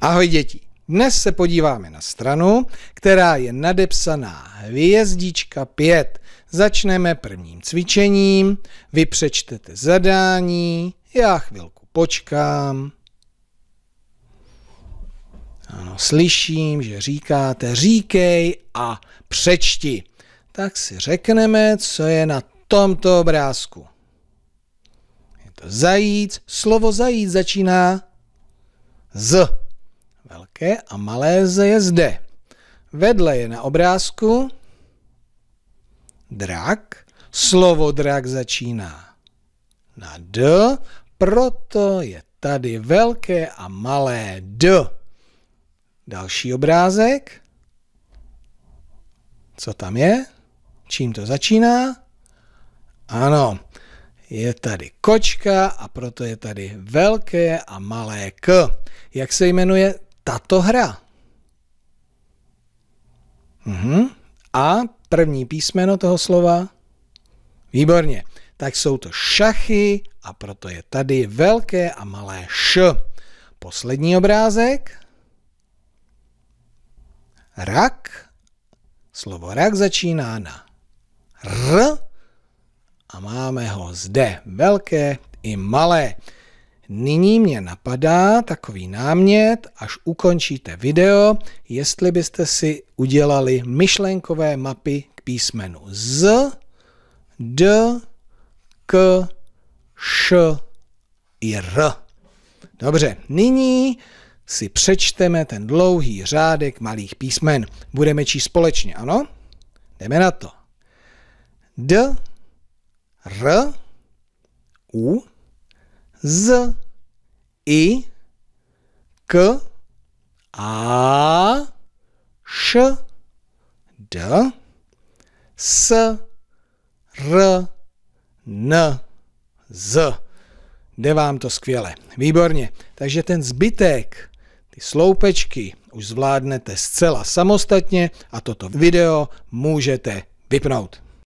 Ahoj děti! Dnes se podíváme na stranu, která je nadepsaná hvězdička 5. Začneme prvním cvičením, vy přečtete zadání, já chvilku počkám. Ano, slyším, že říkáte říkej a přečti. Tak si řekneme, co je na tomto obrázku. Je to zajíc, slovo zajíc začíná z velké a Z je zde. Vedle je na obrázku drak. Slovo drak začíná na D, proto je tady velké a malé D. Další obrázek. Co tam je? Čím to začíná? Ano, je tady kočka a proto je tady velké a malé K. Jak se jmenuje tato hra. Mhm. A první písmeno toho slova? Výborně. Tak jsou to šachy a proto je tady velké a malé š. Poslední obrázek. Rak. Slovo rak začíná na r a máme ho zde velké i malé. Nyní mě napadá takový námět, až ukončíte video, jestli byste si udělali myšlenkové mapy k písmenu Z, D, K, Š i R. Dobře, nyní si přečteme ten dlouhý řádek malých písmen. Budeme číst společně, ano? Jdeme na to. D, R, U, z, i, k, a, š, d, s, r, n, z. Jde vám to skvěle. Výborně. Takže ten zbytek, ty sloupečky, už zvládnete zcela samostatně a toto video můžete vypnout.